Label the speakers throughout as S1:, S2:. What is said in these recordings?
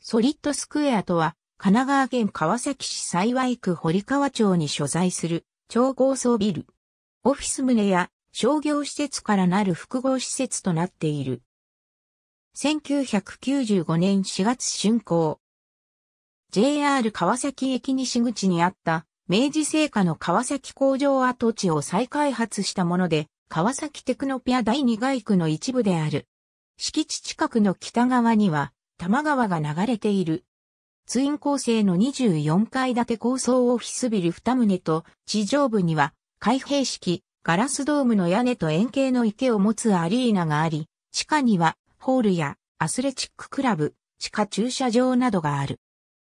S1: ソリッ
S2: ドスクエアとは、神奈川県川崎市幸区堀川町に所在する超高層ビル。オフィス棟や商業施設からなる複合施設となっている。1995年4月竣工。JR 川崎駅西口にあった明治製菓の川崎工場跡地を再開発したもので、川崎テクノピア第2街区の一部である。敷地近くの北側には多摩川が流れている。ツイン構成の24階建て高層オフィスビル2棟と地上部には開閉式、ガラスドームの屋根と円形の池を持つアリーナがあり、地下にはホールやアスレチッククラブ、地下駐車場などがある。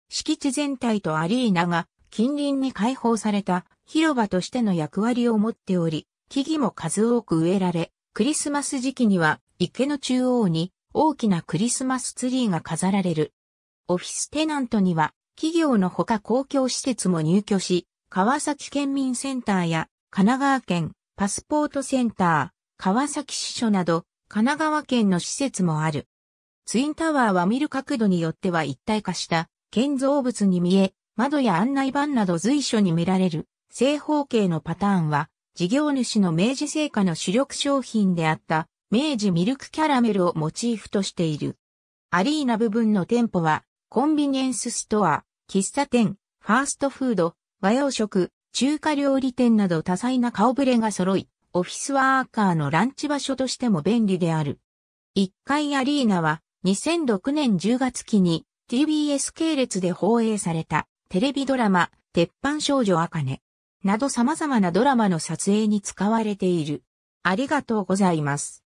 S2: 敷地全体とアリーナが近隣に開放された広場としての役割を持っており、木々も数多く植えられ、クリスマス時期には池の中央に大きなクリスマスツリーが飾られる。オフィステナントには企業のほか公共施設も入居し、川崎県民センターや神奈川県パスポートセンター、川崎支所など神奈川県の施設もある。ツインタワーは見る角度によっては一体化した建造物に見え、窓や案内板など随所に見られる正方形のパターンは事業主の明治製菓の主力商品であった明治ミルクキャラメルをモチーフとしている。アリーナ部分の店舗は、コンビニエンスストア、喫茶店、ファーストフード、和洋食、中華料理店など多彩な顔ぶれが揃い、オフィスワーカーのランチ場所としても便利である。1階アリーナは2006年10月期に TBS 系列で放映されたテレビドラマ鉄板少女茜など様々なドラマの撮影に使われている。ありがとうございます。